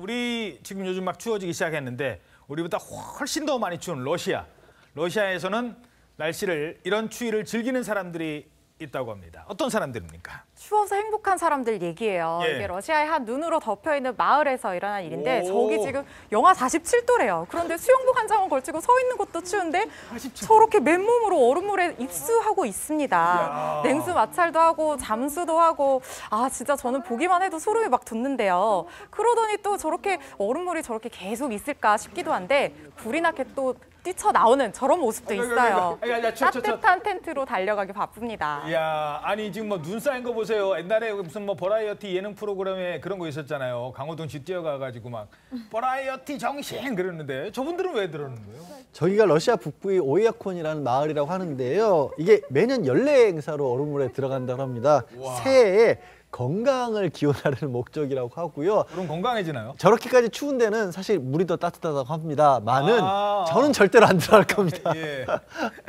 우리 지금 요즘 막 추워지기 시작했는데 우리보다 훨씬 더 많이 추운 러시아. 러시아에서는 날씨를 이런 추위를 즐기는 사람들이 있다고 합니다. 어떤 사람들입니까? 추워서 행복한 사람들 얘기예요. 예. 이게 러시아의 한 눈으로 덮여 있는 마을에서 일어난 일인데 오. 저기 지금 영하 47도래요. 그런데 수영복 한 장을 걸치고 서 있는 것도 추운데 4 7 저렇게 맨몸으로 얼음물에 입수하고 있습니다. 야. 냉수 마찰도 하고 잠수도 하고 아 진짜 저는 보기만 해도 소름이 막 돋는데요. 그러더니 또 저렇게 얼음물이 저렇게 계속 있을까 싶기도 한데 불이 나게 또 뛰쳐나오는 저런 모습도 있어요. 야, 야, 따뜻한 텐트로 달려가기 바쁩니다. 야, 아니 지금 뭐 눈 쌓인 거 보세요. 옛날에 무슨 뭐 버라이어티 예능 프로그램에 그런 거 있었잖아요. 강호동 씨 뛰어가가지고 막 버라이어티 정신 그랬는데 저분들은 왜 들었는 거예요? 저기가 러시아 북부의 오이아콘이라는 마을이라고 하는데요. 이게 매년 연례 행사로 얼음물에 들어간다고 합니다. 우와. 새해에 건강을 기원하는 목적이라고 하고요. 그럼 건강해지나요? 저렇게까지 추운 데는 사실 물이 더 따뜻하다고 합니다. 많은 아 저는 절대로 안 들어갈 예, 겁니다. 예.